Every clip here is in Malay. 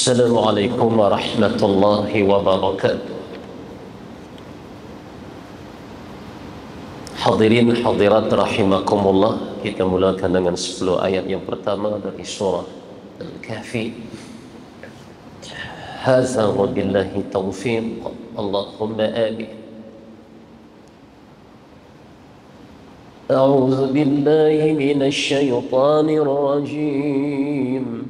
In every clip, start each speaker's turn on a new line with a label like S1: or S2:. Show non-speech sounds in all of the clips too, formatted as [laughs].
S1: السلام عليكم ورحمة الله وبركاته Hadirin hadirat rahimakumullah Kita mulakan dengan 10 ayat yang pertama dari surah Al-Kahfi
S2: Haza wa billahi taufiq Allahumma amin أعوذ بالله من الشيطان الرجيم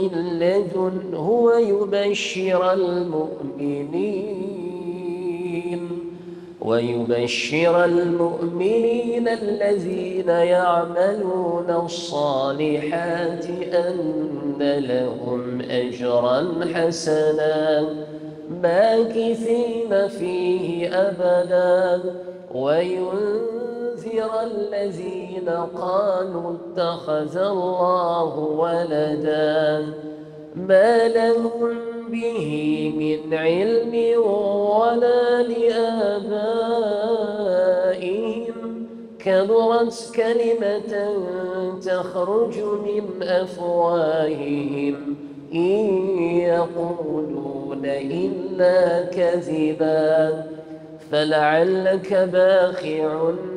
S2: من لدن هو يبشر المؤمنين ويبشر المؤمنين الذين يعملون الصالحات أن لهم أجرا حسنا ماكثين فيه أبدا وينفرون لينذر الذين قالوا اتخذ الله ولدا ما لهم به من علم ولا لآبائهم كبرت كلمة تخرج من أفواههم إن يقولون إلا كذبا فلعلك باخع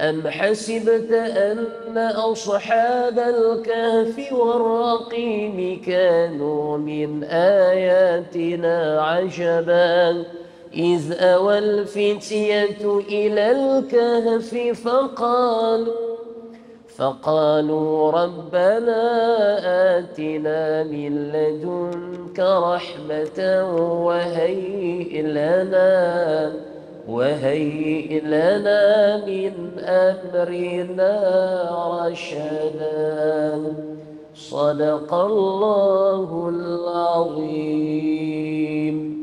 S2: أم حسبت أن أصحاب الكهف والرقيم كانوا من آياتنا عجبا إذ أوى الفتية إلى الكهف فقالوا فقالوا ربنا آتنا من لدنك رحمة وهيئ لنا وهيئ لنا من أمرنا رشدا صدق الله العظيم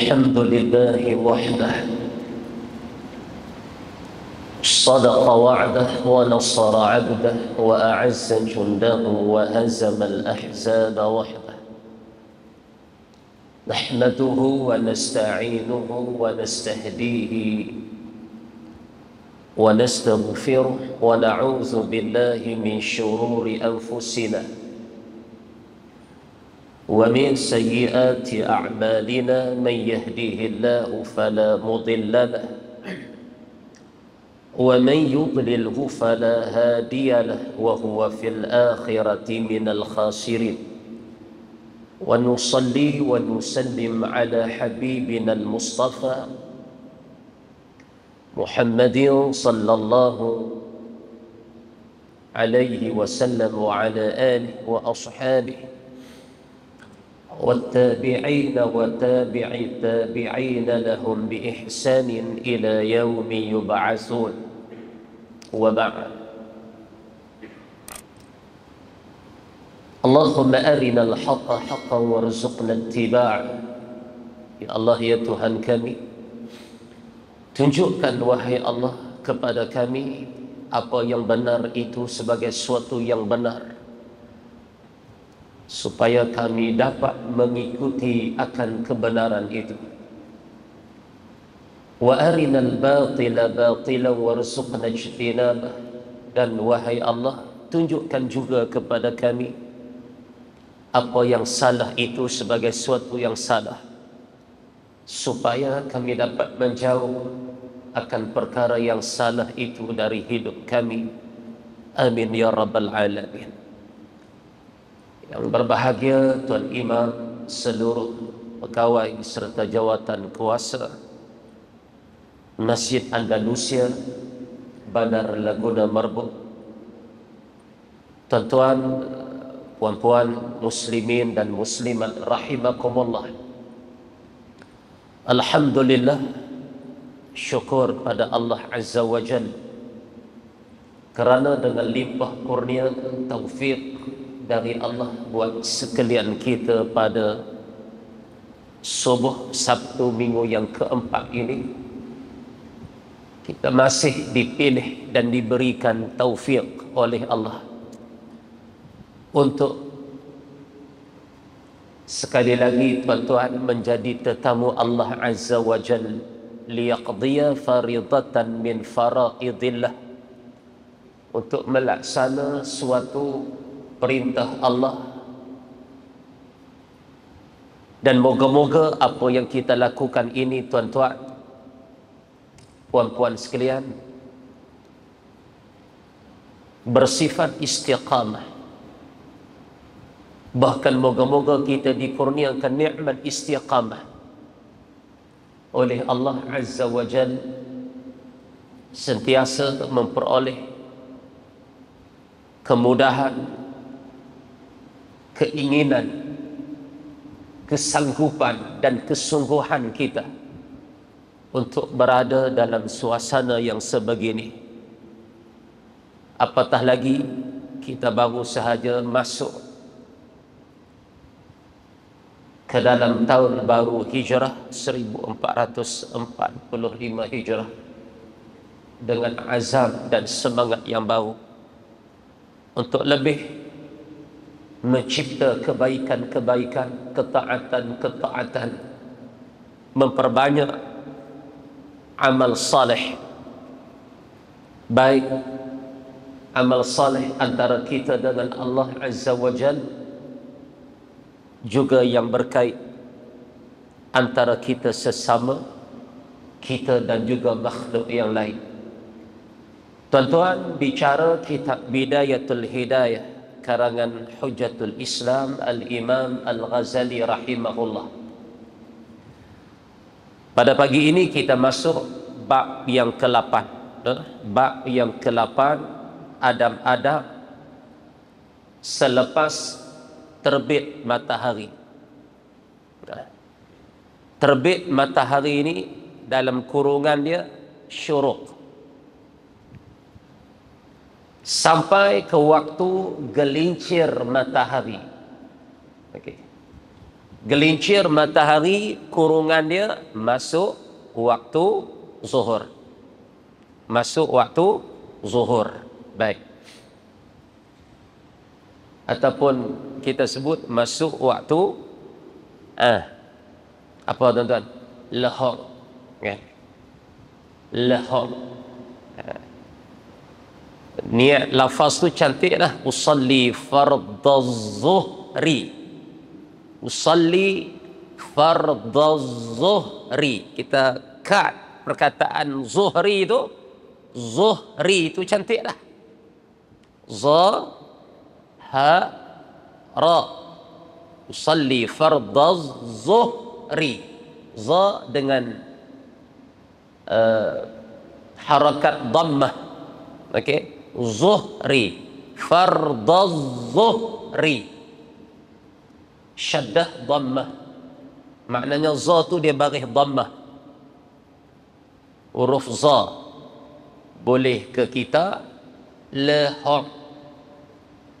S1: الحمد لله وحده
S2: صدق وعده ونصر عبده وأعز جنده وهزم الأحزاب وحده نحمده
S1: ونستعينه ونستهديه ونستغفره ونعوذ بالله من شرور أنفسنا ومن سيئات أعمالنا من
S2: يهديه الله فلا مضل له ومن
S1: يضلله فلا هادي له وهو في الآخرة من الخاسرين ونصلي ونسلم على حبيبنا المصطفى محمد صلى الله عليه وسلم وعلى آله وأصحابه والتابعين وتابع التابعين لهم بإحسان إلى يوم يبعثون وبعد اللهم أرنا الحق حقا وارزقنا اتباعه يا الله يا تهان كمي tunjukkan wahai Allah kepada kami apa yang benar itu sebagai suatu supaya kami dapat mengikuti akan kebenaran itu wa arinal batila batila warzuqna ijtinaba dan wahai Allah tunjukkan juga kepada kami apa yang salah itu sebagai suatu yang salah supaya kami dapat menjauh akan perkara yang salah itu dari hidup kami amin ya rabbal alamin yang berbahagia Tuan Imam seluruh pegawai serta jawatan kuasa masjid Andalusia Bandar Laguna Merbuk Tuan-tuan, puan-puan muslimin dan muslimat rahimakumullah Alhamdulillah syukur pada Allah Azza wa Jalla kerana dengan limpah kurnia taufiq dari Allah buat sekalian kita pada subuh Sabtu Minggu yang keempat ini kita masih dipilih dan diberikan taufik oleh Allah untuk sekali lagi tuan-tuan menjadi tetamu Allah Azza wa Jal liyakdiya faridatan min faraidillah untuk melaksana suatu perintah Allah dan moga-moga apa yang kita lakukan ini tuan-tuan puan-puan sekalian bersifat istiqamah bahkan moga-moga kita dikurniakan nikmat istiqamah oleh Allah Azza wa Jal sentiasa memperoleh kemudahan keinginan, kesanggupan dan kesungguhan kita untuk berada dalam suasana yang sebegini. Apatah lagi kita baru sahaja masuk ke dalam tahun baru hijrah 1445 hijrah dengan azam dan semangat yang baru untuk lebih mencipta kebaikan-kebaikan, ketaatan-ketaatan, memperbanyak amal salih, Baik amal salih antara kita dengan Allah Azza wa Jal juga yang berkait antara kita sesama kita dan juga makhluk yang lain. Tuan-tuan, bicara kitab Bidayatul Hidayah karangan Hujatul Islam Al-Imam Al-Ghazali Rahimahullah Pada pagi ini kita masuk bab yang ke-8 Bab yang ke-8 Adam Adam Selepas terbit matahari Terbit matahari ini dalam kurungan dia syuruk sampai ke waktu gelincir matahari. Okey. Gelincir matahari kurungan dia masuk waktu zuhur. Masuk waktu zuhur. Baik. Ataupun kita sebut masuk waktu ah apa tuan-tuan? Lahor. Okay. Lahor niat lafaz tu cantik lah usalli fardazuhri usalli fardazuhri kita cut perkataan zuhri tu zuhri tu cantik lah za ha ra usalli fardazuhri za dengan uh, harakat dhammah okey zuhri fardaz zuhri syaddah dhammah maknanya za tu dia baris dhammah huruf za boleh ke kita la ha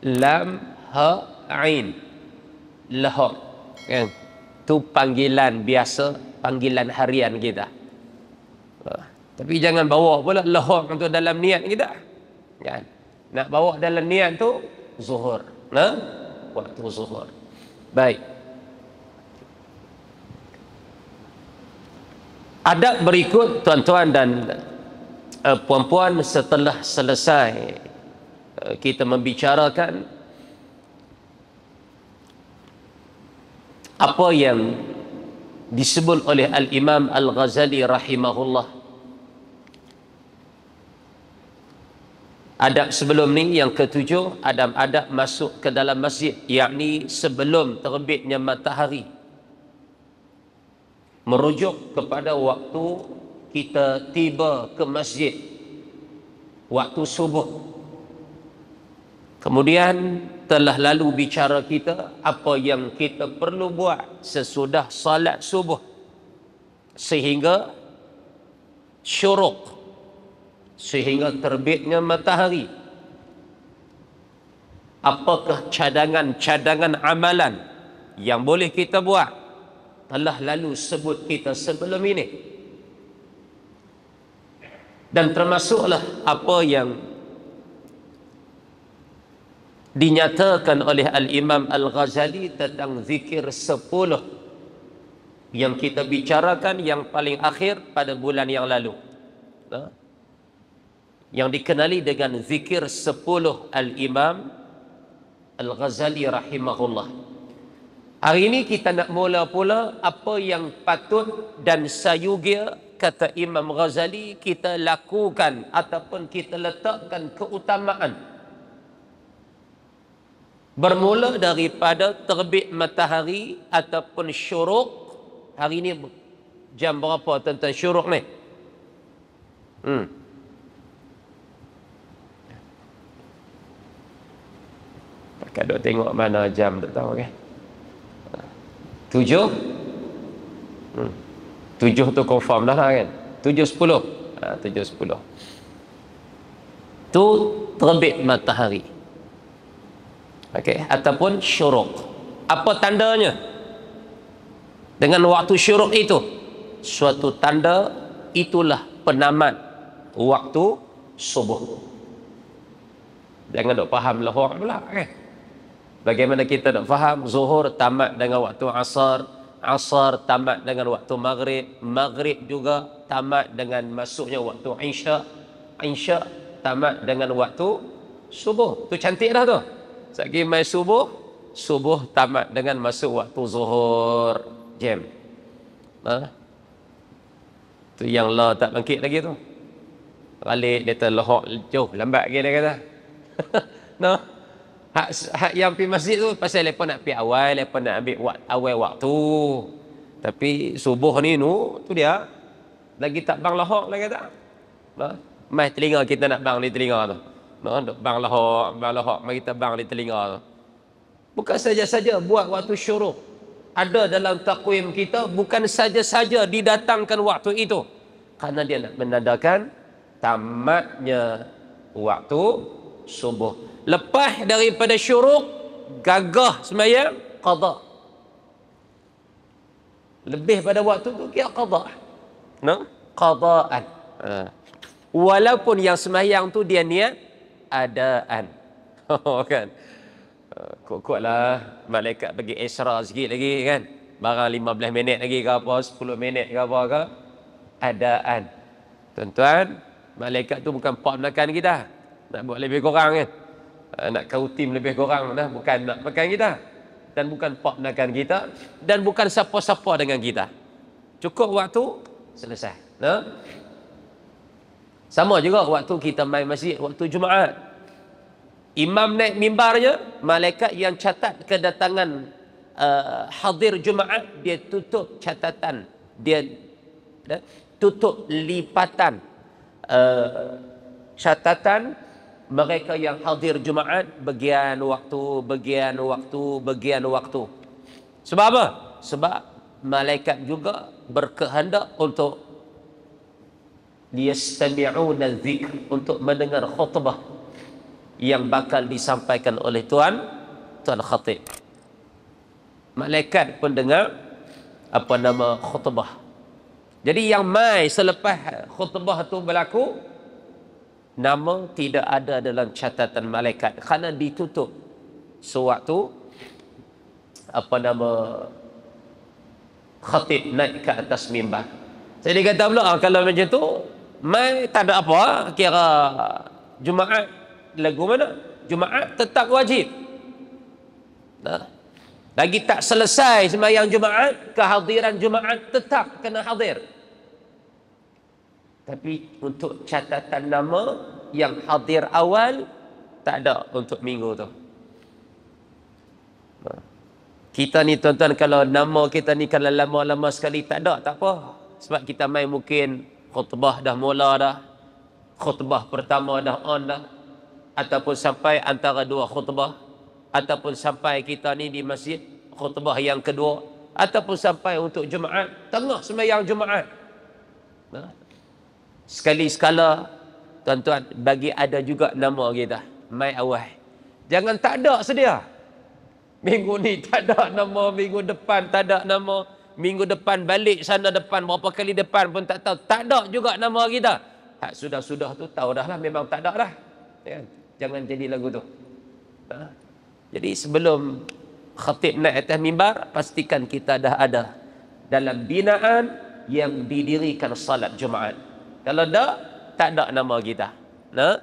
S1: lam ha ain la ha kan tu panggilan biasa panggilan harian kita ha. tapi jangan bawa pula lehok untuk dalam niat kita. Ha? kan nak bawa dalam niat tu zuhur nah ha? waktu zuhur baik adab berikut tuan-tuan dan uh, puan-puan setelah selesai uh, kita membicarakan apa yang disebut oleh al-imam al-ghazali rahimahullah Adab sebelum ni yang ketujuh adab adab masuk ke dalam masjid yakni sebelum terbitnya matahari. Merujuk kepada waktu kita tiba ke masjid waktu subuh. Kemudian telah lalu bicara kita apa yang kita perlu buat sesudah salat subuh sehingga syuruq sehingga terbitnya matahari apakah cadangan-cadangan amalan yang boleh kita buat telah lalu sebut kita sebelum ini dan termasuklah apa yang dinyatakan oleh al-Imam Al-Ghazali tentang zikir sepuluh yang kita bicarakan yang paling akhir pada bulan yang lalu. Ha? yang dikenali dengan zikir 10 al-Imam Al-Ghazali rahimahullah. Hari ini kita nak mula pula apa yang patut dan sayugia kata Imam Ghazali kita lakukan ataupun kita letakkan keutamaan. Bermula daripada terbit matahari ataupun syuruk. Hari ini jam berapa tentang syuruk ni? Hmm. kalau tengok mana jam tak tahu kan tujuh hmm. tujuh tu confirm dah lah kan tujuh sepuluh ha, tujuh sepuluh tu terbit matahari okay. ataupun syuruk apa tandanya dengan waktu syuruk itu suatu tanda itulah penamat waktu subuh jangan duk faham lahor pula kan eh? Bagaimana kita nak faham zuhur tamat dengan waktu asar, asar tamat dengan waktu maghrib, maghrib juga tamat dengan masuknya waktu isya, isya tamat dengan waktu subuh. Tu cantik dah tu. Sekejap mai subuh, subuh tamat dengan masuk waktu zuhur. Jam. Ha? Tu yang lah tak bangkit lagi tu. Ralik, dia tahu lahok jauh, lambat lagi dia kata. nah. [laughs] No? Hak, hak yang pergi masjid tu pasal lepas nak pergi awal, lepas nak ambil wak, awal waktu. Tapi subuh ni nu tu dia lagi tak bang lahok lagi tak. Ha? Mai telinga kita nak bang di telinga tu. No, nak bang lahok, bang lahok, mari kita bang di telinga tu. Bukan saja-saja buat waktu syuruk. Ada dalam takwim kita bukan saja-saja didatangkan waktu itu. Karena dia nak menandakan tamatnya waktu subuh lepas daripada syuruk gagah semayang qada lebih pada waktu tu dia qada no qadaan uh. Ha. walaupun yang semayang tu dia niat adaan [laughs] oh, kan ha, kuat kuat lah malaikat pergi isra sikit lagi kan barang 15 minit lagi ke apa 10 minit ke apa ke adaan tuan-tuan malaikat tu bukan pak belakang kita nak buat lebih kurang kan Eh, nak kautim lebih kurang nah bukan nak makan kita dan bukan pak makan kita dan bukan siapa-siapa dengan kita cukup waktu selesai nah sama juga waktu kita main masjid waktu jumaat imam naik mimbarnya malaikat yang catat kedatangan uh, hadir jumaat dia tutup catatan dia nah, tutup lipatan uh, catatan mereka yang hadir Jumaat bagian waktu, bagian waktu, bagian waktu. Sebab apa? Sebab malaikat juga berkehendak untuk liyastami'una zikr untuk mendengar khutbah yang bakal disampaikan oleh Tuhan, Tuhan khatib. Malaikat pun dengar apa nama khutbah. Jadi yang mai selepas khutbah itu berlaku, nama tidak ada dalam catatan malaikat kerana ditutup sewaktu apa nama khatib naik ke atas mimbar jadi dia kata pula ah, kalau macam tu mai tak ada apa ah, kira jumaat lagu mana jumaat tetap wajib nah ha? lagi tak selesai semayang jumaat kehadiran jumaat tetap kena hadir tapi untuk catatan nama yang hadir awal, tak ada untuk minggu tu. Ha. Kita ni tuan-tuan kalau nama kita ni kalau lama-lama sekali tak ada, tak apa. Sebab kita main mungkin khutbah dah mula dah. Khutbah pertama dah on dah. Ataupun sampai antara dua khutbah. Ataupun sampai kita ni di masjid khutbah yang kedua. Ataupun sampai untuk Jumaat. Tengah semayang Jumaat. Nah, ha sekali sekala tuan-tuan bagi ada juga nama kita mai awal jangan tak ada sedia minggu ni tak ada nama minggu depan tak ada nama minggu depan balik sana depan berapa kali depan pun tak tahu tak ada juga nama kita tak sudah-sudah tu tahu dah lah memang tak ada dah ya, jangan jadi lagu tu ha? jadi sebelum khatib naik atas mimbar pastikan kita dah ada dalam binaan yang didirikan salat Jumaat. Kalau tak, tak ada nama kita. Nah.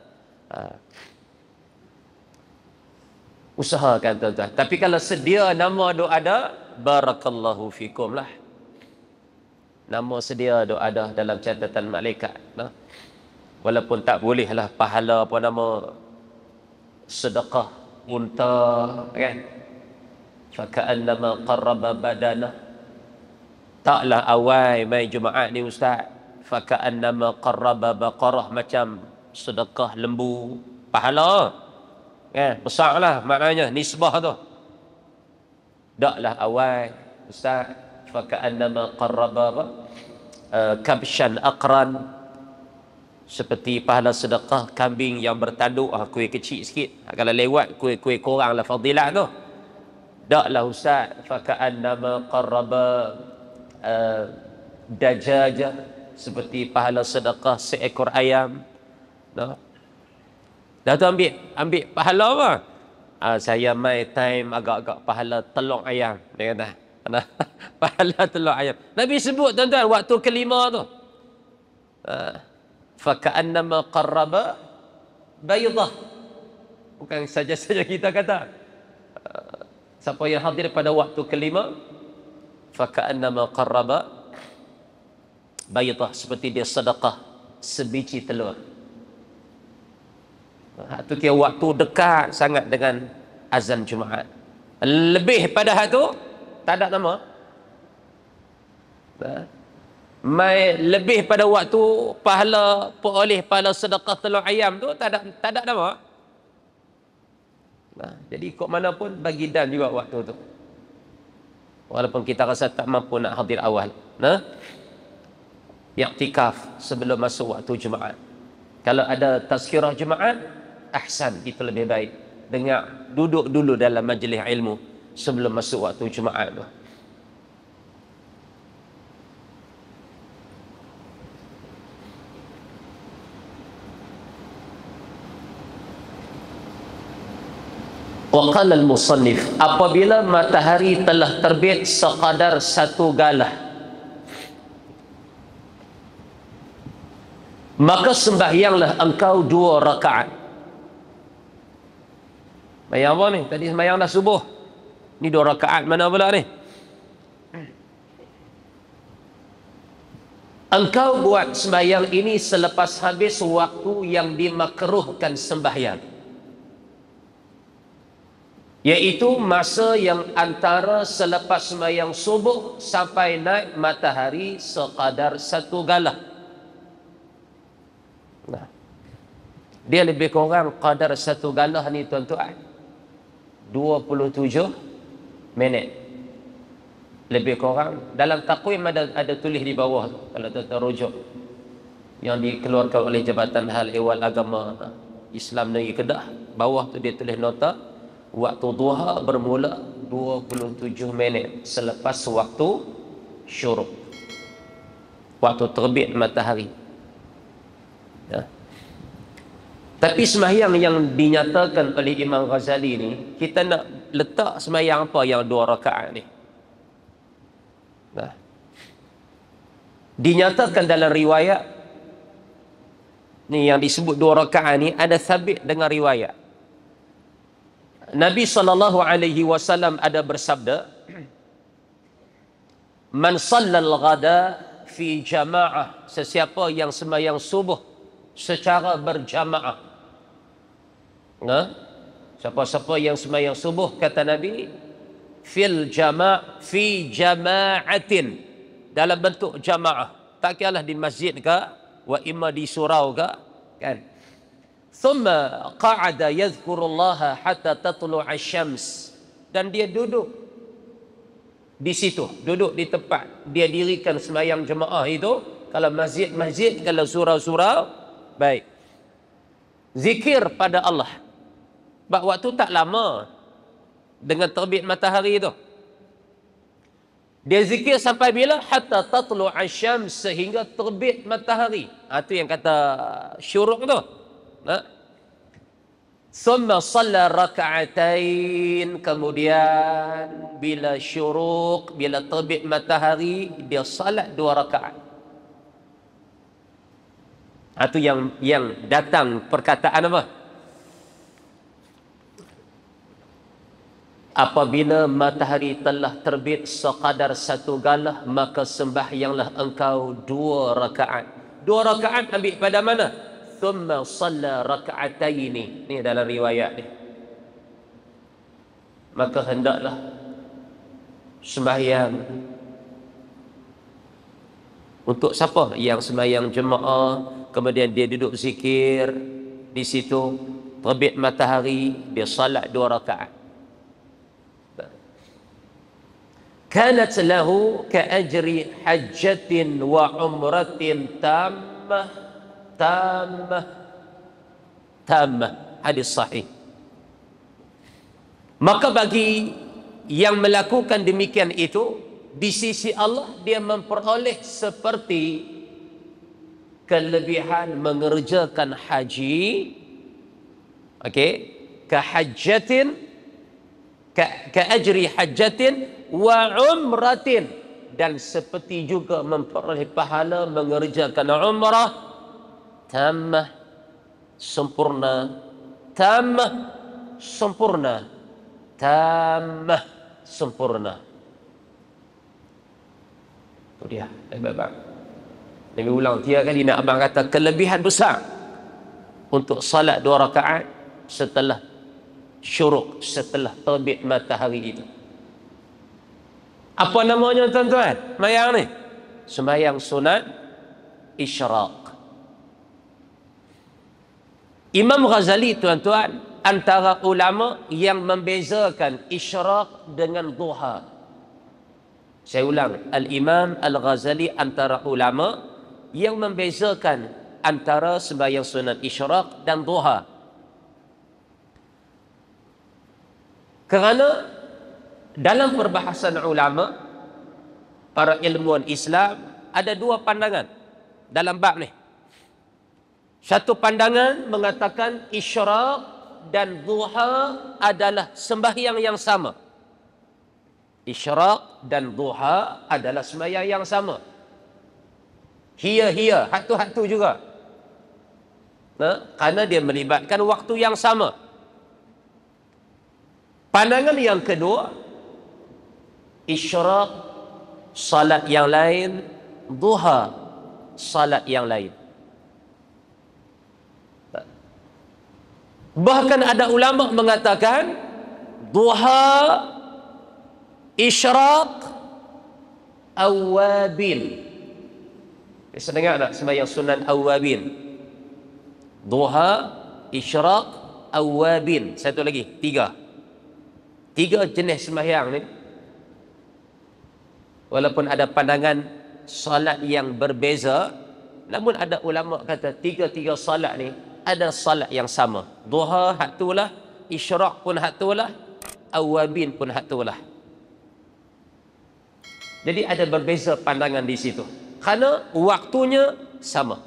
S1: Ha. Usahakan tuan-tuan. Tapi kalau sedia nama tu ada, barakallahu fikum lah. Nama sedia tu ada dalam catatan malaikat. Nah. Walaupun tak boleh lah pahala apa nama sedekah unta kan nama qarraba badana taklah awal mai jumaat ni ustaz faka'annama qarraba baqarah macam sedekah lembu pahala Eh, kan besarlah maknanya nisbah tu daklah awal ustaz faka'annama qarraba uh, kabshan aqran seperti pahala sedekah kambing yang bertanduk ah, kuih kecil sikit ah, kalau lewat kuih-kuih korang lah fadilah tu daklah ustaz faka'annama qarraba uh, eh, dajajah seperti pahala sedekah seekor ayam. Dah. Dah tu ambil, ambil pahala apa? Ha, saya mai time agak-agak pahala telur ayam. Dia kata, nah, [laughs] pahala telur ayam. Nabi sebut tuan-tuan waktu kelima tu. Ha, fa ka'annama qarraba baydah. Bukan saja-saja [laughs] kita kata. Ha, siapa yang hadir pada waktu kelima? Fa ka'annama qarraba baydah seperti dia sedekah sebiji telur. Itu ha, kira waktu dekat sangat dengan azan Jumaat. Lebih pada hal itu, tak ada nama. Ha? Mai lebih pada waktu pahala peroleh pahala sedekah telur ayam tu tak ada tak ada nama. Nah, ha, jadi ikut mana pun bagi dan juga waktu tu. Walaupun kita rasa tak mampu nak hadir awal. Nah, i'tikaf sebelum masuk waktu jumaat. Kalau ada tazkirah jumaat, ahsan itu lebih baik. Dengar duduk dulu dalam majlis ilmu sebelum masuk waktu jumaat tu. al-musannif apabila matahari telah terbit sekadar satu galah maka sembahyanglah engkau dua rakaat. Bayang apa ni? Tadi sembahyang dah subuh. Ni dua rakaat mana pula ni? Engkau buat sembahyang ini selepas habis waktu yang dimakruhkan sembahyang. yaitu masa yang antara selepas sembahyang subuh sampai naik matahari sekadar satu galah. Dia lebih kurang kadar satu galah ni tuan-tuan. 27 minit. Lebih kurang dalam takwim ada ada tulis di bawah tu kalau tuan-tuan yang dikeluarkan oleh Jabatan Hal Ehwal Agama Islam Negeri Kedah bawah tu dia tulis nota waktu duha bermula 27 minit selepas waktu syuruk waktu terbit matahari ya tapi semayang yang dinyatakan oleh Imam Ghazali ni, kita nak letak semayang apa yang dua rakaat ni? Nah. Ha? Dinyatakan dalam riwayat, ni yang disebut dua rakaat ni, ada sabit dengan riwayat. Nabi sallallahu alaihi wasallam ada bersabda Man sallal ghada fi jamaah sesiapa yang sembahyang subuh secara berjamaah Nah, ha? Siapa-siapa yang semayang subuh kata Nabi fil jama' fi jama'atin dalam bentuk jamaah. Tak kialah di masjid ke wa imma di surau ke kan. Thumma qa'ada yadhkurullah hatta tatlu' asy-syams dan dia duduk di situ, duduk di tempat dia dirikan semayang jemaah itu kalau masjid-masjid, kalau surau-surau baik zikir pada Allah sebab waktu tak lama dengan terbit matahari tu. Dia zikir sampai bila? Hatta tatlu asyam sehingga terbit matahari. Ha, yang kata syuruk tu. Ha? Thumma salla raka'atain. Kemudian bila syuruk, bila terbit matahari, dia salat dua raka'at. Itu ha, yang yang datang perkataan apa? Apabila matahari telah terbit sekadar satu galah, maka sembahyanglah engkau dua rakaat. Dua rakaat ambil pada mana? Thumma salla raka'ataini. Ini dalam riwayat ni. Maka hendaklah sembahyang. Untuk siapa? Yang sembahyang jemaah, kemudian dia duduk zikir di situ, terbit matahari, dia salat dua rakaat. kanat lahu ka ajri hajjatin wa umratin tammah tammah tammah hadis sahih maka bagi yang melakukan demikian itu di sisi Allah dia memperoleh seperti kelebihan mengerjakan haji okey kehajjatin ka ajri hajatin wa umratin dan seperti juga memperoleh pahala mengerjakan umrah tamah sempurna tamah sempurna tamah sempurna Tu dia eh, bapak Nabi ulang tiga kali nak abang kata kelebihan besar untuk salat dua rakaat setelah syuruk setelah terbit matahari itu. Apa namanya tuan-tuan? Mayang ni. Semayang sunat isyraq. Imam Ghazali tuan-tuan antara ulama yang membezakan isyraq dengan duha. Saya ulang. Al-Imam Al-Ghazali antara ulama yang membezakan antara sembahyang sunat isyraq dan duha. kerana dalam perbahasan ulama para ilmuan Islam ada dua pandangan dalam bab ni satu pandangan mengatakan isyraq dan duha adalah sembahyang yang sama isyraq dan duha adalah sembahyang yang sama hiya-hiya hatu-hatu juga nah, ha? kerana dia melibatkan waktu yang sama Pandangan yang kedua, isyarat salat yang lain, duha salat yang lain. Bahkan ada ulama mengatakan duha isyarat awabin. Eh, Bisa dengar tak sembahyang sunan awabin? Duha isyarat awabin. Satu lagi, Tiga tiga jenis sembahyang ni walaupun ada pandangan salat yang berbeza namun ada ulama kata tiga-tiga salat ni ada salat yang sama duha hak tulah isyraq pun hak lah, awabin pun hak lah. jadi ada berbeza pandangan di situ kerana waktunya sama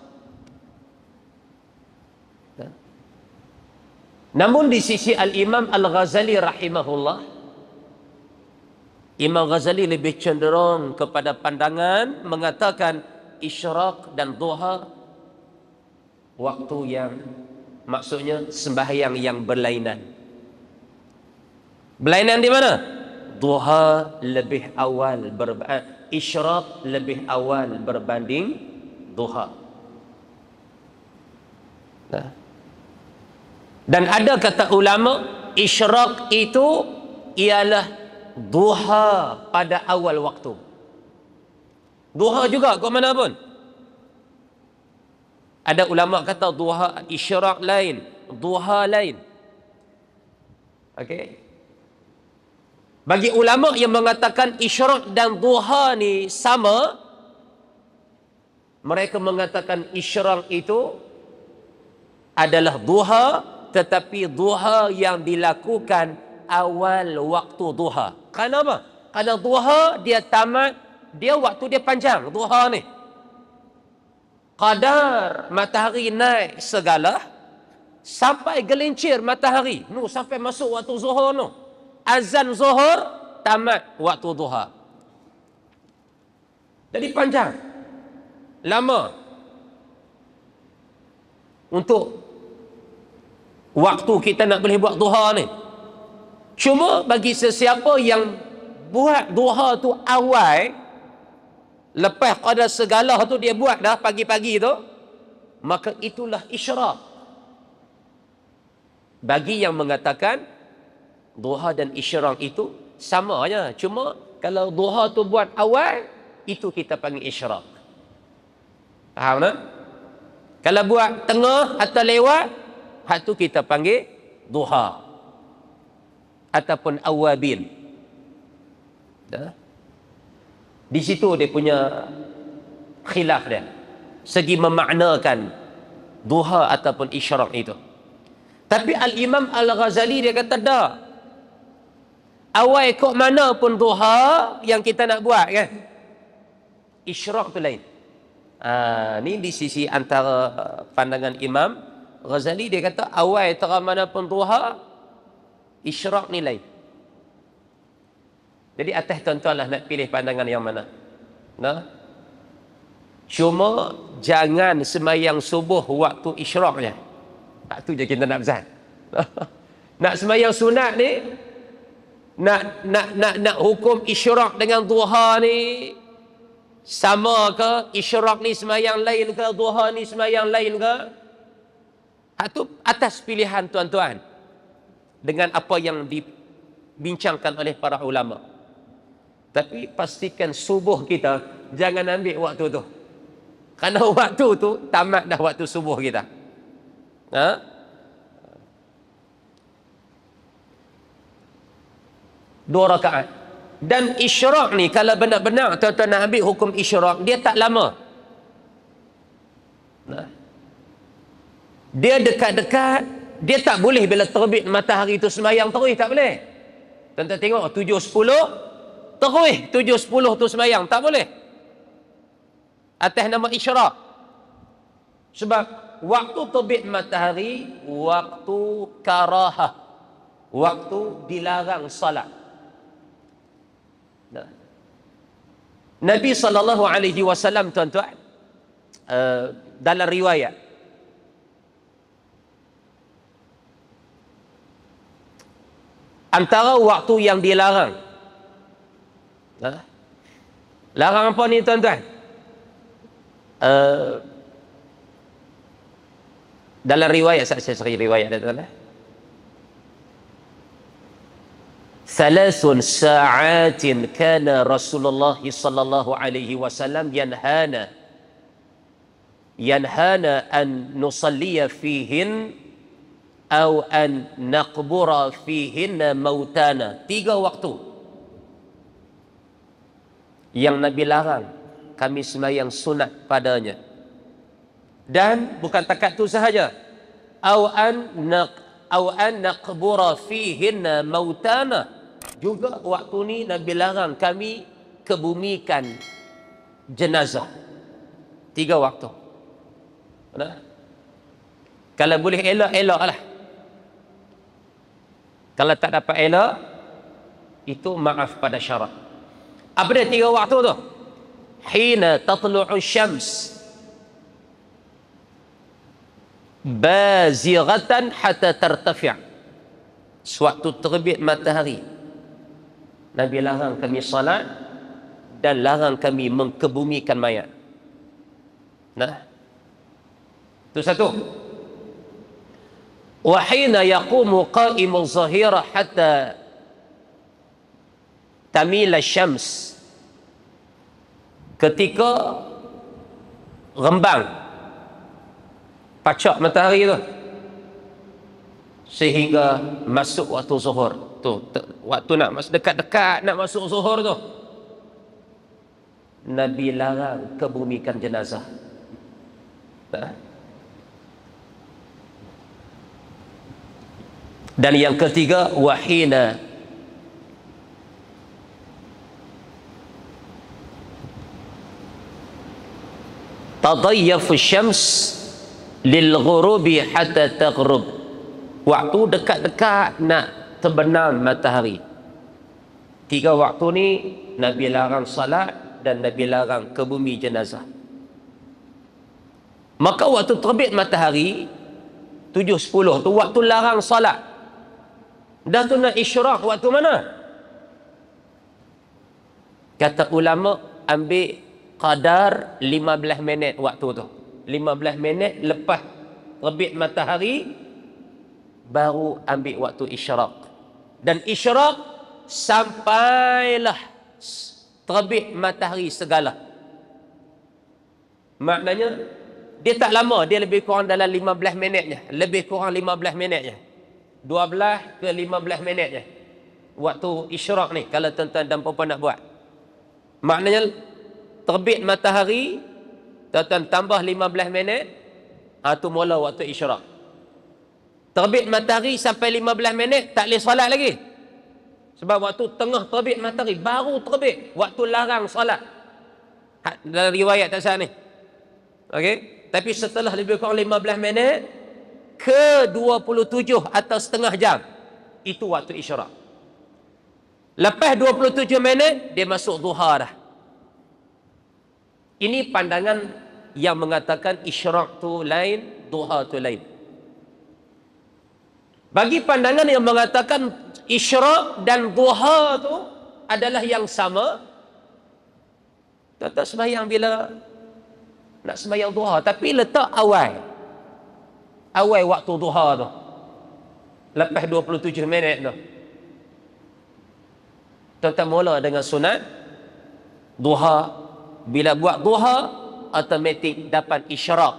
S1: Namun di sisi Al-Imam Al-Ghazali rahimahullah Imam Ghazali lebih cenderung kepada pandangan mengatakan isyraq dan duha waktu yang maksudnya sembahyang yang berlainan. Berlainan di mana? Duha lebih awal berbanding eh, isyraq lebih awal berbanding duha. Nah. Dan ada kata ulama, isyrak itu ialah duha pada awal waktu. Duha juga ke mana pun. Ada ulama kata duha isyrak lain, duha lain. Okay. Bagi ulama yang mengatakan isyrak dan duha ni sama, mereka mengatakan isyrak itu adalah duha tetapi duha yang dilakukan awal waktu duha. Kenapa? Kerana duha dia tamat, dia waktu dia panjang duha ni. Kadar matahari naik segala sampai gelincir matahari. Nu sampai masuk waktu zuhur nu. Azan zuhur tamat waktu duha. Jadi panjang. Lama. Untuk waktu kita nak boleh buat duha ni cuma bagi sesiapa yang buat duha tu awal lepas pada segala tu dia buat dah pagi-pagi tu maka itulah isyrak bagi yang mengatakan duha dan isyrak itu sama aja cuma kalau duha tu buat awal itu kita panggil isyrak faham tak kalau buat tengah atau lewat Hak tu kita panggil duha ataupun awabin. Dah. Di situ dia punya khilaf dia. Segi memaknakan duha ataupun isyraq itu. Tapi Al-Imam Al-Ghazali dia kata dah. Awal ikut mana pun duha yang kita nak buat kan. Isyraq tu lain. Ah ha, ni di sisi antara pandangan Imam Ghazali dia kata awal terang mana pun duha isyrak nilai. Jadi atas tuan-tuanlah nak pilih pandangan yang mana. Nah. Cuma jangan semayang subuh waktu isyraknya. Tak tu je kita nak pesan. [laughs] nak semayang sunat ni nak nak nak nak hukum isyrak dengan duha ni sama ke isyrak ni semayang lain ke duha ni semayang lain ke? atau atas pilihan tuan-tuan dengan apa yang dibincangkan oleh para ulama. Tapi pastikan subuh kita jangan ambil waktu tu. Karena [laughs] waktu tu tamat dah waktu subuh kita. Ha? Dua rakaat. Dan isyrak ni kalau benar-benar tuan-tuan nak ambil hukum isyrak dia tak lama. Nah dia dekat-dekat dia tak boleh bila terbit matahari itu semayang terus tak boleh tuan-tuan tengok 7.10 terus 7.10 tu semayang tak boleh atas nama isyarak sebab waktu terbit matahari waktu karahah waktu dilarang salat Nabi saw. alaihi tuan-tuan uh, dalam riwayat antara waktu yang dilarang. Ha? Larang apa ni tuan-tuan? Uh, dalam riwayat saya saya sering riwayat tuan-tuan. Eh? Thalathun sa'atin kana Rasulullah sallallahu alaihi wasallam yanhana yanhana an nusalliya fihin Au an naqbura fihinna mautana Tiga waktu Yang Nabi larang Kami semayang sunat padanya Dan bukan takat itu sahaja Au an naqbura au an naqbura fihinna mautana juga waktu ni Nabi larang kami kebumikan jenazah tiga waktu kalau boleh elak-elak lah kalau tak dapat elak, itu maaf pada syarat. Apa dia tiga waktu tu? Hina tatlu'u syams. Bazighatan hatta tertafi'a. Suatu terbit matahari. Nabi larang kami salat dan larang kami mengkebumikan mayat. Nah. Itu satu. وحين يقوم قائم الظهيرة حتى تميل الشمس ketika rembang pacak matahari tu sehingga masuk waktu zuhur tu waktu nak masuk dekat-dekat nak masuk zuhur tu Nabi larang kebumikan jenazah nah. dan yang ketiga wahina tadayyafu syams lil ghurubi hatta taghrub waktu dekat-dekat nak terbenam matahari tiga waktu ni nabi larang salat dan nabi larang ke bumi jenazah maka waktu terbit matahari 7.10 tu waktu larang salat Datuna isyrak waktu mana? Kata ulama ambil kadar 15 minit waktu tu. 15 minit lepas terbit matahari baru ambil waktu isyrak. Dan isyrak sampailah terbit matahari segala. Maknanya dia tak lama, dia lebih kurang dalam 15 minitnya, lebih kurang 15 minitnya. 12 ke 15 minit je waktu isyrak ni kalau tuan-tuan dan puan-puan nak buat maknanya terbit matahari tuan-tuan tambah 15 minit ha, tu mula waktu isyrak terbit matahari sampai 15 minit tak boleh solat lagi sebab waktu tengah terbit matahari baru terbit waktu larang salat ha, dalam riwayat tak sah ni okay? tapi setelah lebih kurang 15 minit ke-27 atau setengah jam. Itu waktu isyarat. Lepas 27 minit, dia masuk duha dah. Ini pandangan yang mengatakan isyarat tu lain, duha tu lain. Bagi pandangan yang mengatakan isyarat dan duha tu adalah yang sama, tuan-tuan sembahyang bila nak sembahyang duha, tapi letak awal awal waktu duha tu lepas 27 minit tu tuan-tuan mula dengan sunat duha bila buat duha automatik dapat isyarak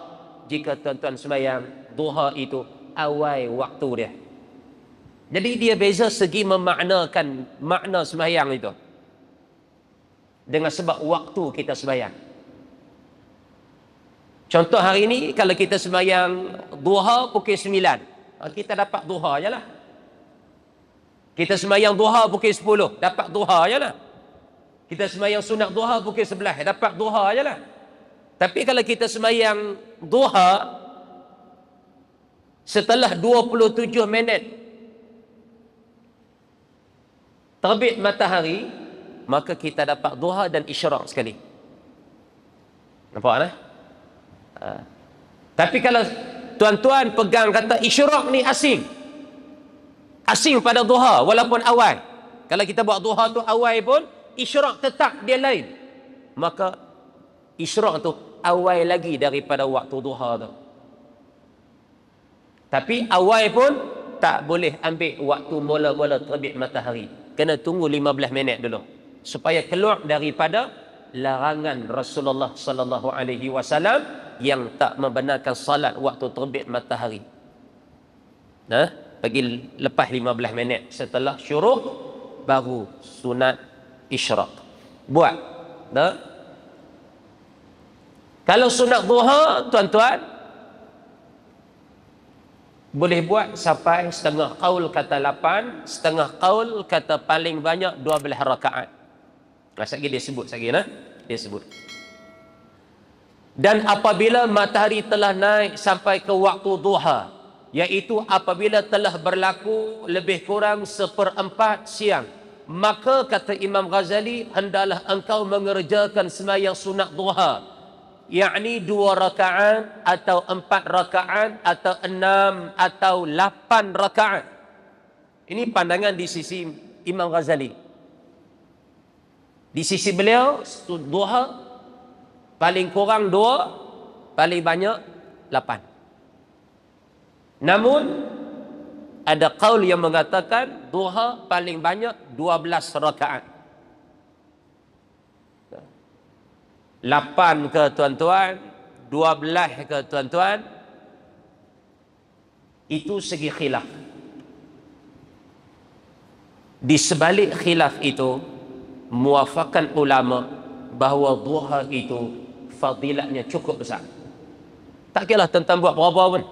S1: jika tuan-tuan semayang duha itu awal waktu dia jadi dia beza segi memaknakan makna semayang itu dengan sebab waktu kita semayang Contoh hari ini kalau kita sembahyang duha pukul 9, ah, kita dapat duha jelah. Kita sembahyang duha pukul 10, dapat duha jelah. Kita sembahyang sunat duha pukul 11, dapat duha jelah. Tapi kalau kita sembahyang duha setelah 27 minit terbit matahari, maka kita dapat duha dan isyrak sekali. Nampak tak? Nah? Eh? tapi kalau tuan-tuan pegang kata isyrak ni asing asing pada duha walaupun awal kalau kita buat duha tu awal pun isyrak tetap dia lain maka isyrak tu awal lagi daripada waktu duha tu tapi awal pun tak boleh ambil waktu mula-mula terbit matahari kena tunggu 15 minit dulu supaya keluar daripada larangan Rasulullah sallallahu alaihi wasallam yang tak membenarkan salat waktu terbit matahari. Nah, ha? bagi lepas 15 minit setelah syuruk baru sunat isyraq. Buat. Nah. Ha? Kalau sunat duha, tuan-tuan, boleh buat sampai setengah kaul kata lapan, setengah kaul kata paling banyak dua belah rakaat. Masa lagi dia sebut lagi nah. Dia sebut. Dan apabila matahari telah naik sampai ke waktu duha, iaitu apabila telah berlaku lebih kurang seperempat siang, maka kata Imam Ghazali, hendalah engkau mengerjakan semayang sunat duha. Yakni dua rakaat atau empat rakaat atau enam atau lapan rakaat. Ini pandangan di sisi Imam Ghazali. Di sisi beliau duha paling kurang dua, paling banyak lapan. Namun ada kaul yang mengatakan duha paling banyak dua belas rakaat. Lapan ke tuan-tuan, dua belas ke tuan-tuan, itu segi khilaf. Di sebalik khilaf itu, muafakan ulama bahawa duha itu fadilatnya cukup besar. Tak kira tentang buat berapa pun.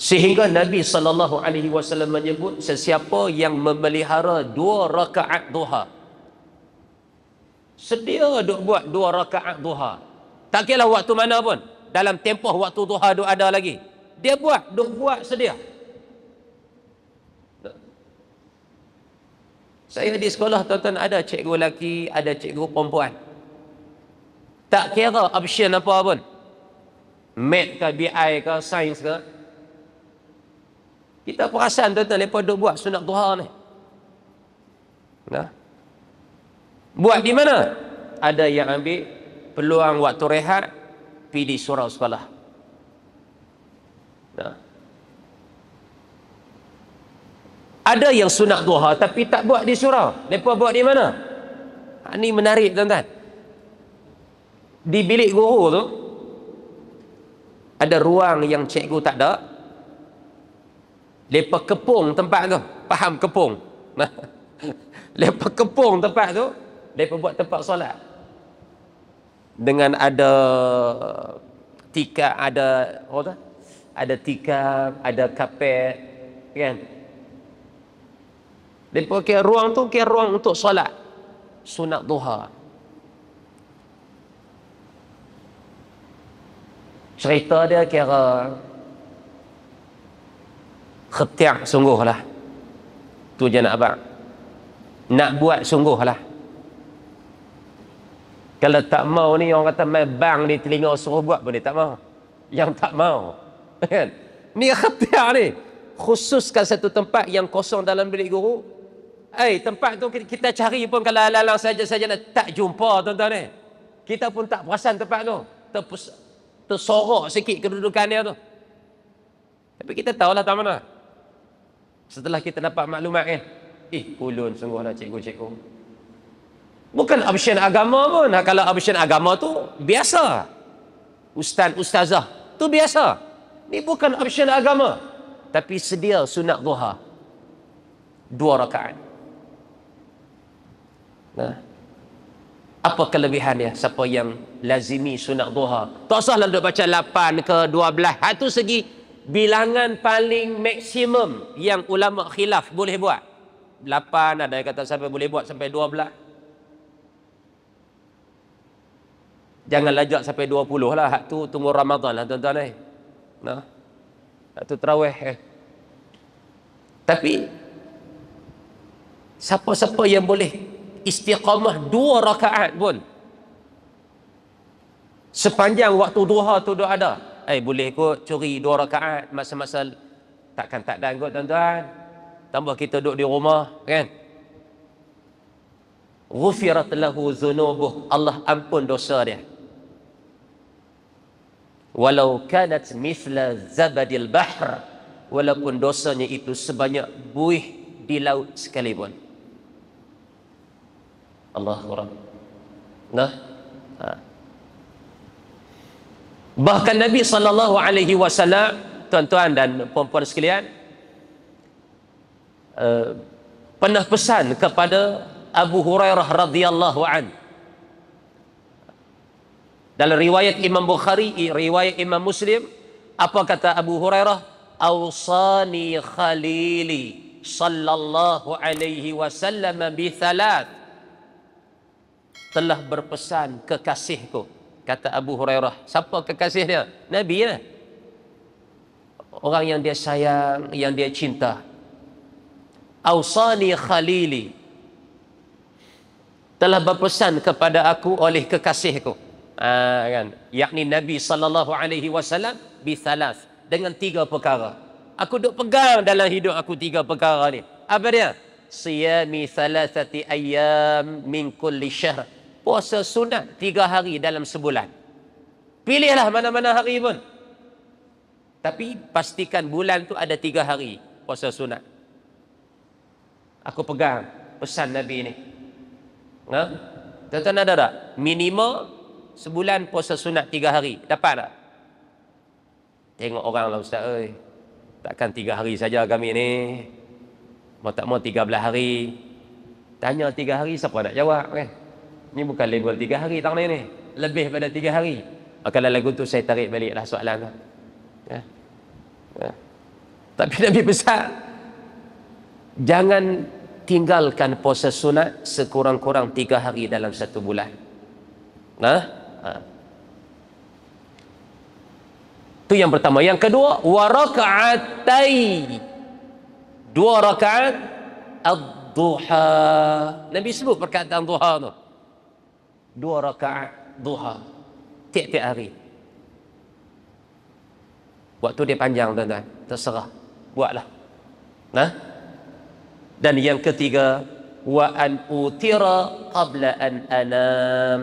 S1: Sehingga Nabi saw menyebut sesiapa yang memelihara dua rakaat duha. Sedia duk buat dua rakaat duha. Tak kira waktu mana pun. Dalam tempoh waktu duha duk ada lagi. Dia buat, duk buat sedia. Saya di sekolah tuan-tuan ada cikgu lelaki, ada cikgu perempuan. Tak kira option apa pun. Mat ke BI ke sains ke. Kita perasan tuan-tuan lepas duk buat sunat duha ni. Nah. Buat di mana? Ada yang ambil peluang waktu rehat pergi di surau sekolah. Nah. ada yang sunat duha tapi tak buat di surau mereka buat di mana ini ha, menarik tuan-tuan di bilik guru tu ada ruang yang cikgu tak ada mereka kepung tempat tu faham kepung [laughs] mereka kepung tempat tu mereka buat tempat solat dengan ada tikar, ada apa ada tikar, ada kapet kan Depa ke ruang tu ke ruang untuk solat sunat duha. Cerita dia kira ketiak sungguh lah Tu je nak abang. Nak buat sungguhlah. Kalau tak mau ni orang kata main bang ni telinga suruh buat boleh tak mau. Yang tak mau. [laughs] Kan? ni khatiak ni. Khususkan satu tempat yang kosong dalam bilik guru, Eh, tempat tu kita cari pun kalau alalau saja-saja tak jumpa tuan-tuan ni. Eh. Kita pun tak perasan tempat tu. Terpus, tersorok sikit kedudukan dia tu. Tapi kita tahulah tak mana. Setelah kita dapat maklumat ni. Kan, eh, ulun sungguhlah cikgu-cikgu. Bukan option agama pun. Kalau option agama tu, biasa. Ustaz, ustazah, tu biasa. Ni bukan option agama. Tapi sedia sunat duha. Dua rakaat. Nah. Apa kelebihan dia? Siapa yang lazimi sunat duha? Tak usah lalu baca 8 ke 12. Itu ha, segi bilangan paling maksimum yang ulama khilaf boleh buat. 8 ada yang kata sampai boleh buat sampai 12. Jangan lajak sampai 20 lah. Itu ha, tunggu Ramadan lah tuan-tuan eh. Nah. Itu ha, terawih eh. Tapi siapa-siapa yang boleh istiqamah dua rakaat pun sepanjang waktu duha tu dah ada eh boleh kot curi dua rakaat masa-masa takkan tak dan kot tuan-tuan tambah kita duduk di rumah kan ghufirat lahu zunubuh Allah ampun dosa dia walau kanat mithla zabadil bahr walaupun dosanya itu sebanyak buih di laut sekalipun pun Allah Rabb. Nah. Ha. Bahkan Nabi sallallahu alaihi wasallam tuan-tuan dan puan-puan sekalian uh, pernah pesan kepada Abu Hurairah radhiyallahu an dalam riwayat Imam Bukhari riwayat Imam Muslim apa kata Abu Hurairah awsani khalili sallallahu alaihi wasallam bi thalath telah berpesan kekasihku kata Abu Hurairah siapa kekasih dia Nabi lah orang yang dia sayang yang dia cinta Ausani Khalili telah berpesan kepada aku oleh kekasihku ha, kan yakni Nabi sallallahu alaihi wasallam bi thalas dengan tiga perkara aku duk pegang dalam hidup aku tiga perkara ni apa dia siyami thalathati ayyam min kulli syahr puasa sunat tiga hari dalam sebulan. Pilihlah mana-mana hari pun. Tapi pastikan bulan tu ada tiga hari puasa sunat. Aku pegang pesan Nabi ini. Ha? Tuan-tuan ada tak? Minima sebulan puasa sunat tiga hari. Dapat tak? Tengok orang lah Ustaz. Oi. Takkan tiga hari saja kami ni. Mau tak mau tiga belah hari. Tanya tiga hari siapa nak jawab kan? Okay? Ini bukan label tiga hari tahun ni, ni. lebih pada tiga hari kalau lagu tu saya tarik balik lah soalan tu ya. ya. tapi Nabi [laughs] besar jangan tinggalkan puasa sunat sekurang-kurang tiga hari dalam satu bulan nah ha. Itu ha. yang pertama. Yang kedua, warakatai. Dua rakaat ad-duha. Nabi sebut perkataan duha tu. No dua rakaat duha tiap-tiap hari waktu dia panjang tuan-tuan terserah buatlah nah ha? dan yang ketiga wa an utira qabla an anam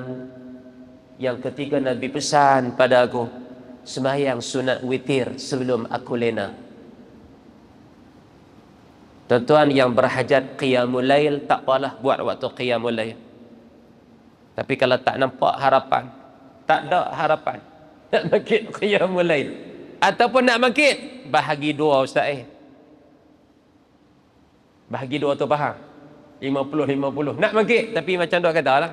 S1: yang ketiga nabi pesan pada aku sembahyang sunat witir sebelum aku lena tuan-tuan yang berhajat qiyamul lail tak apalah buat waktu qiyamul lail tapi kalau tak nampak harapan, tak ada harapan. [laughs] Nak bangkit qiyamul lain. Ataupun nak bangkit, bahagi dua Ustaz eh. Bahagi dua tu faham? 50-50. Nak bangkit, tapi macam dua katalah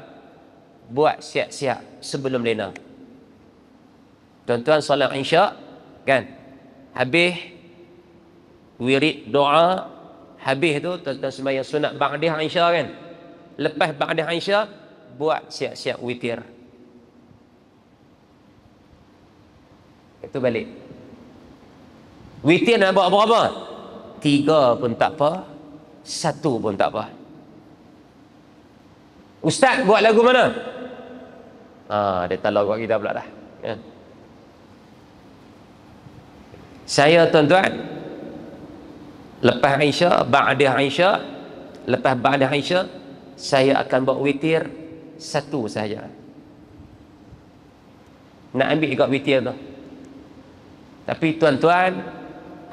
S1: Buat siap-siap sebelum lena. Tuan-tuan solat insya' kan? Habis wirid doa habis tu tuan-tuan sembahyang sunat ba'dah insya kan lepas ba'dah insya buat siap-siap witir. Itu balik. Witir nak buat apa? Tiga pun tak apa. Satu pun tak apa. Ustaz buat lagu mana? Ah, dia talak buat kita pula dah. Ya. Saya tuan-tuan. Lepas Aisyah, Ba'adah Aisyah. Lepas Ba'adah Aisyah. Saya akan buat witir satu sahaja nak ambil ikat witir tu tapi tuan-tuan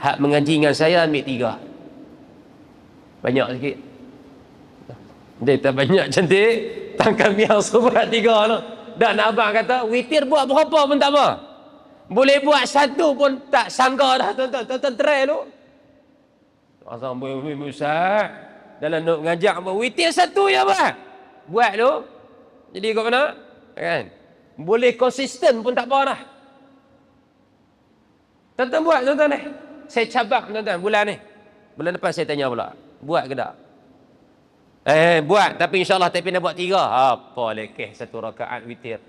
S1: hak mengaji dengan saya ambil tiga banyak sikit dia tak banyak cantik tangkap biar sobat tiga tu dan abang kata witir buat berapa pun tak apa boleh buat satu pun tak sanggah dah tuan-tuan tuan-tuan try tu Azam boleh boleh dalam nak ngajak apa witir satu ya bang buat tu jadi kau kena kan? Boleh konsisten pun tak apa dah. Tuan-tuan buat tuan-tuan ni. Eh? Saya cabar tuan-tuan bulan ni. Bulan depan saya tanya pula. Buat ke tak? Eh, eh, buat. Tapi insyaAllah tapi nak buat tiga. Apa lekeh satu rakaat witir.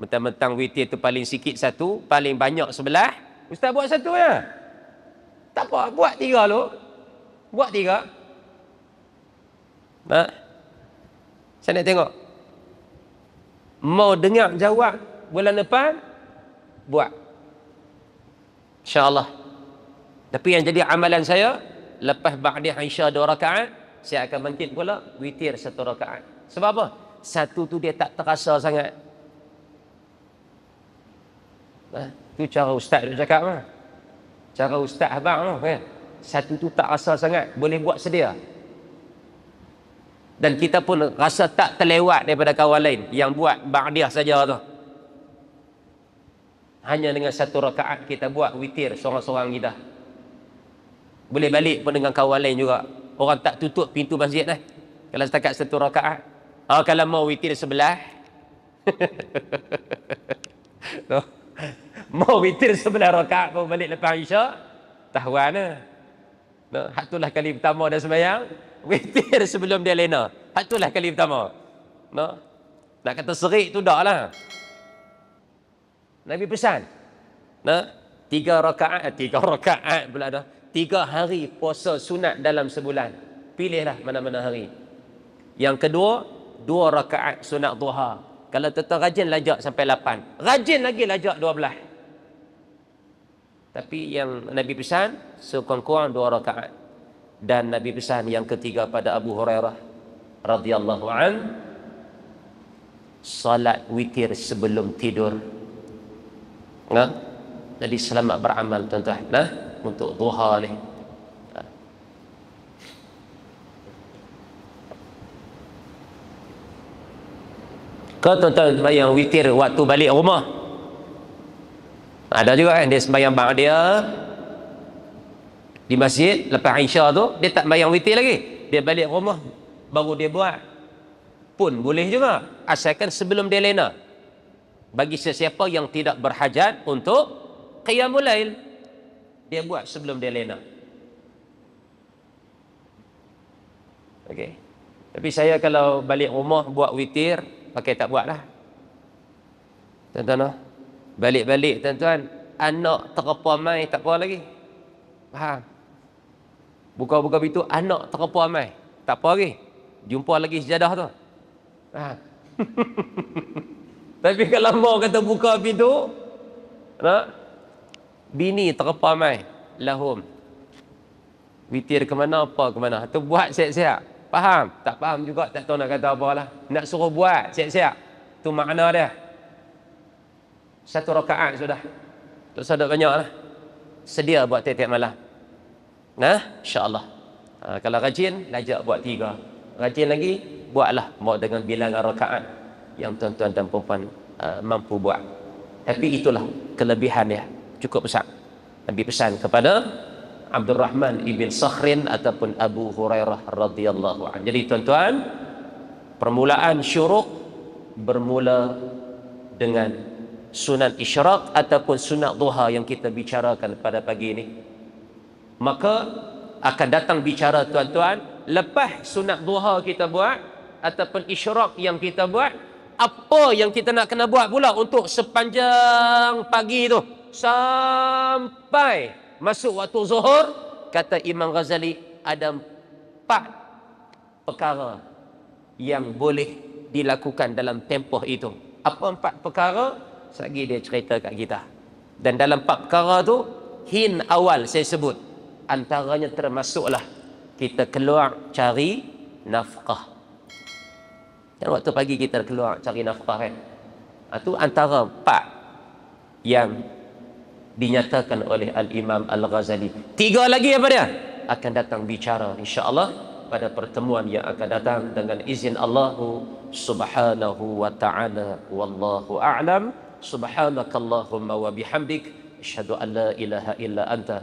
S1: Mentang-mentang witir tu paling sikit satu. Paling banyak sebelah. Ustaz buat satu ya. Tak apa. Buat tiga lu. Buat tiga. Ha? Saya nak tengok mau dengar jawab bulan depan buat insyaallah tapi yang jadi amalan saya lepas ba'di Aisha dua rakaat saya akan bangkit pula witir satu rakaat sebab apa satu tu dia tak terasa sangat nah, ha? tu cara ustaz tu cakap mah cara ustaz abang tu kan satu tu tak rasa sangat boleh buat sedia dan hmm. kita pun rasa tak terlewat daripada kawan lain yang buat ba'diah saja tu hanya dengan satu rakaat kita buat witir seorang-seorang kita boleh balik pun dengan kawan lain juga orang tak tutup pintu masjid eh kalau setakat satu rakaat oh, kalau mau witir sebelah [laughs] no. mau witir sebelah rakaat mau balik lepas isyak tahwana eh. no. hatulah kali pertama dah sembahyang Witir sebelum dia lena. Itulah kali pertama. No? Nak kata serik tu dah lah. Nabi pesan. No? Tiga rakaat, eh, tiga rakaat pula dah. Tiga hari puasa sunat dalam sebulan. Pilihlah mana-mana hari. Yang kedua, dua rakaat sunat duha. Kalau tetap rajin lajak sampai lapan. Rajin lagi lajak dua belah. Tapi yang Nabi pesan, sekurang-kurang dua rakaat dan Nabi pesan yang ketiga pada Abu Hurairah radhiyallahu an salat witir sebelum tidur. Ha? Jadi selamat beramal tuan-tuan ha? untuk duha ni. Ha. Kalau tuan-tuan sembahyang witir waktu balik rumah. Ada juga kan dia sembahyang bang dia, di masjid lepas Aisyah tu dia tak bayang witir lagi dia balik rumah baru dia buat pun boleh juga asalkan sebelum dia lena bagi sesiapa yang tidak berhajat untuk qiyamul lail dia buat sebelum dia lena okey tapi saya kalau balik rumah buat witir pakai tak buatlah tuan-tuan no? Ah, balik-balik tuan-tuan anak terpamai tak apa lagi faham Buka-buka pintu anak terpa amai. Tak apa lagi. Jumpa lagi sejadah tu. Ha. [laughs] Tapi kalau mau kata buka pintu, nak bini terpa amai lahum. Witir ke mana apa ke mana. Tu buat siap-siap. Faham? Tak faham juga tak tahu nak kata apa lah. Nak suruh buat siap-siap. Tu makna dia. Satu rakaat sudah. Tak usah banyak lah. Sedia buat tiap-tiap malam. Nah, insyaAllah. Ha, kalau rajin, lajak buat tiga. Rajin lagi, buatlah. Buat dengan bilangan rakaat yang tuan-tuan dan perempuan uh, ah, mampu buat. Tapi itulah kelebihan dia. Cukup besar. Nabi pesan kepada Abdul Rahman Ibn Sakhrin ataupun Abu Hurairah radhiyallahu anhu. Jadi tuan-tuan, permulaan syuruk bermula dengan sunat isyraq ataupun sunat duha yang kita bicarakan pada pagi ini maka akan datang bicara tuan-tuan lepas sunat duha kita buat ataupun isyrak yang kita buat apa yang kita nak kena buat pula untuk sepanjang pagi tu sampai masuk waktu zuhur kata Imam Ghazali ada empat perkara yang boleh dilakukan dalam tempoh itu apa empat perkara sagi dia cerita kat kita dan dalam empat perkara tu hin awal saya sebut antaranya termasuklah kita keluar cari nafkah. Dan waktu pagi kita keluar cari nafkah kan. Itu ah, antara empat yang dinyatakan oleh Al-Imam Al-Ghazali. Tiga lagi apa dia? Akan datang bicara insya Allah pada pertemuan yang akan datang dengan izin Allah subhanahu wa ta'ala wallahu a'lam subhanakallahumma wa bihamdik asyhadu an la ilaha illa anta